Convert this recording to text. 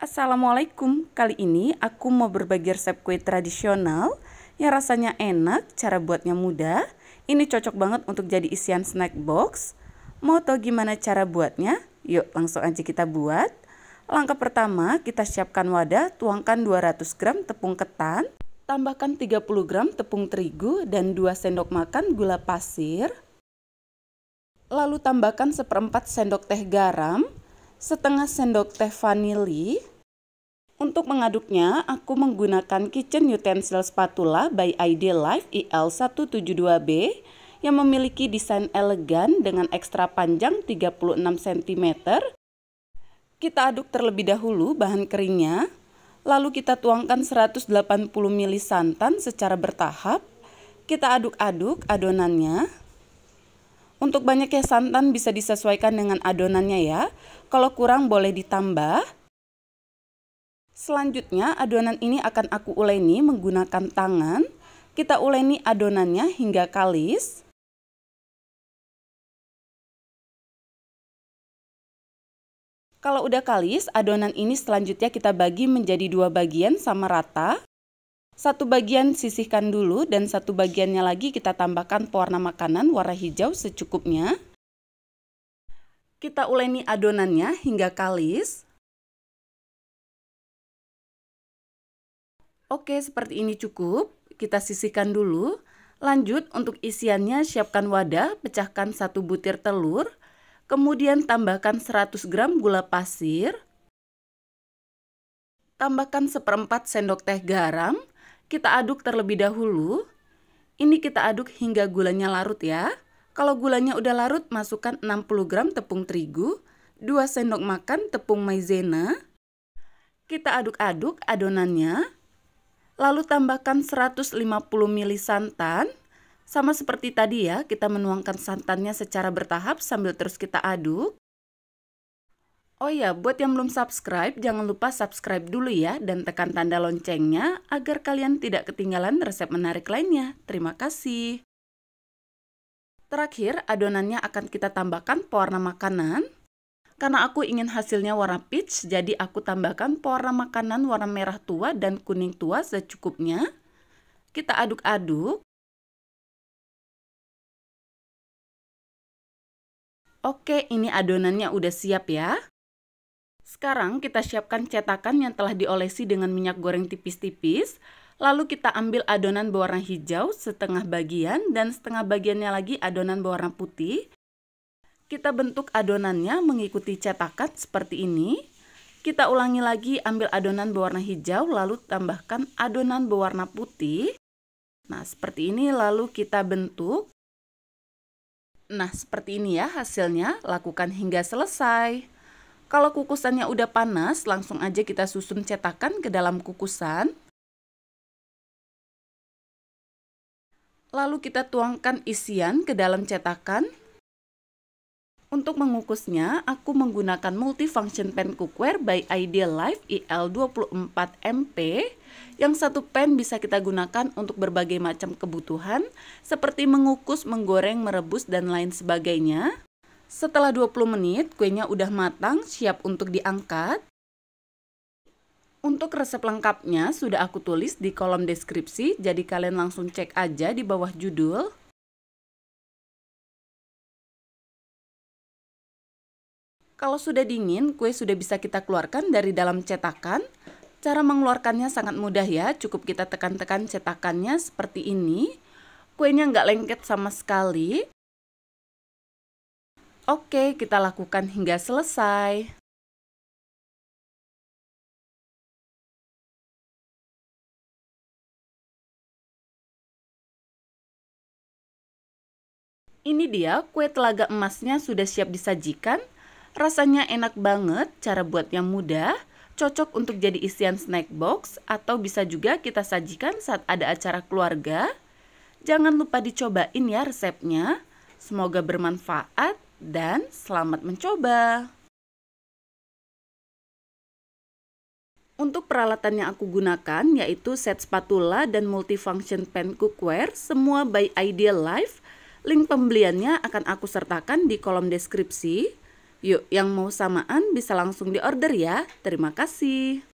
Assalamualaikum, kali ini aku mau berbagi resep kue tradisional yang rasanya enak, cara buatnya mudah. Ini cocok banget untuk jadi isian snack box. Mau tau gimana cara buatnya? Yuk langsung aja kita buat. Langkah pertama, kita siapkan wadah, tuangkan 200 gram tepung ketan, tambahkan 30 gram tepung terigu dan 2 sendok makan gula pasir. Lalu tambahkan seperempat sendok teh garam, setengah sendok teh vanili, untuk mengaduknya, aku menggunakan kitchen utensil spatula by Ideal Life IL172B e yang memiliki desain elegan dengan ekstra panjang 36 cm. Kita aduk terlebih dahulu bahan keringnya, lalu kita tuangkan 180 ml santan secara bertahap. Kita aduk-aduk adonannya. Untuk banyaknya santan bisa disesuaikan dengan adonannya ya. Kalau kurang boleh ditambah. Selanjutnya adonan ini akan aku uleni menggunakan tangan. Kita uleni adonannya hingga kalis. Kalau udah kalis, adonan ini selanjutnya kita bagi menjadi dua bagian sama rata. Satu bagian sisihkan dulu dan satu bagiannya lagi kita tambahkan pewarna makanan warna hijau secukupnya. Kita uleni adonannya hingga kalis. Oke, seperti ini cukup. Kita sisihkan dulu. Lanjut, untuk isiannya siapkan wadah, pecahkan satu butir telur, kemudian tambahkan 100 gram gula pasir, tambahkan seperempat sendok teh garam, kita aduk terlebih dahulu. Ini kita aduk hingga gulanya larut ya. Kalau gulanya udah larut, masukkan 60 gram tepung terigu, 2 sendok makan tepung maizena. Kita aduk-aduk adonannya lalu tambahkan 150 ml santan. Sama seperti tadi ya, kita menuangkan santannya secara bertahap sambil terus kita aduk. Oh ya, buat yang belum subscribe, jangan lupa subscribe dulu ya dan tekan tanda loncengnya agar kalian tidak ketinggalan resep menarik lainnya. Terima kasih. Terakhir, adonannya akan kita tambahkan pewarna makanan. Karena aku ingin hasilnya warna peach, jadi aku tambahkan pewarna makanan warna merah tua dan kuning tua secukupnya. Kita aduk-aduk. Oke, ini adonannya udah siap ya. Sekarang kita siapkan cetakan yang telah diolesi dengan minyak goreng tipis-tipis. Lalu kita ambil adonan berwarna hijau setengah bagian dan setengah bagiannya lagi adonan berwarna putih. Kita bentuk adonannya mengikuti cetakan seperti ini. Kita ulangi lagi ambil adonan berwarna hijau lalu tambahkan adonan berwarna putih. Nah, seperti ini lalu kita bentuk. Nah, seperti ini ya hasilnya. Lakukan hingga selesai. Kalau kukusannya udah panas, langsung aja kita susun cetakan ke dalam kukusan. Lalu kita tuangkan isian ke dalam cetakan. Untuk mengukusnya, aku menggunakan multifunction pen cookware by Ideal Life IL24MP. Yang satu pen bisa kita gunakan untuk berbagai macam kebutuhan, seperti mengukus, menggoreng, merebus, dan lain sebagainya. Setelah 20 menit, kuenya udah matang, siap untuk diangkat. Untuk resep lengkapnya sudah aku tulis di kolom deskripsi, jadi kalian langsung cek aja di bawah judul. Kalau sudah dingin, kue sudah bisa kita keluarkan dari dalam cetakan. Cara mengeluarkannya sangat mudah ya, cukup kita tekan-tekan cetakannya seperti ini. Kuenya nggak lengket sama sekali. Oke, kita lakukan hingga selesai. Ini dia kue telaga emasnya sudah siap disajikan. Rasanya enak banget, cara buatnya mudah, cocok untuk jadi isian snack box atau bisa juga kita sajikan saat ada acara keluarga. Jangan lupa dicobain ya resepnya. Semoga bermanfaat dan selamat mencoba. Untuk peralatan yang aku gunakan yaitu set spatula dan multifunction pan cookware semua by Ideal Life. Link pembeliannya akan aku sertakan di kolom deskripsi. Yuk, yang mau samaan bisa langsung diorder ya. Terima kasih.